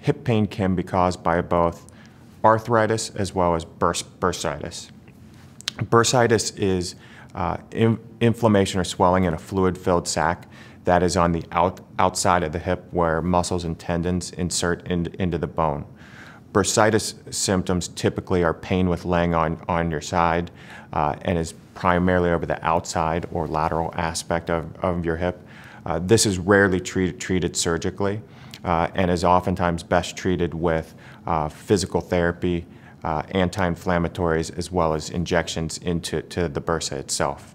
hip pain can be caused by both arthritis as well as bursitis. Bursitis is uh, in, inflammation or swelling in a fluid-filled sac that is on the out, outside of the hip where muscles and tendons insert in, into the bone. Bursitis symptoms typically are pain with laying on, on your side uh, and is primarily over the outside or lateral aspect of, of your hip. Uh, this is rarely treat, treated surgically uh, and is oftentimes best treated with uh, physical therapy, uh, anti-inflammatories, as well as injections into to the bursa itself.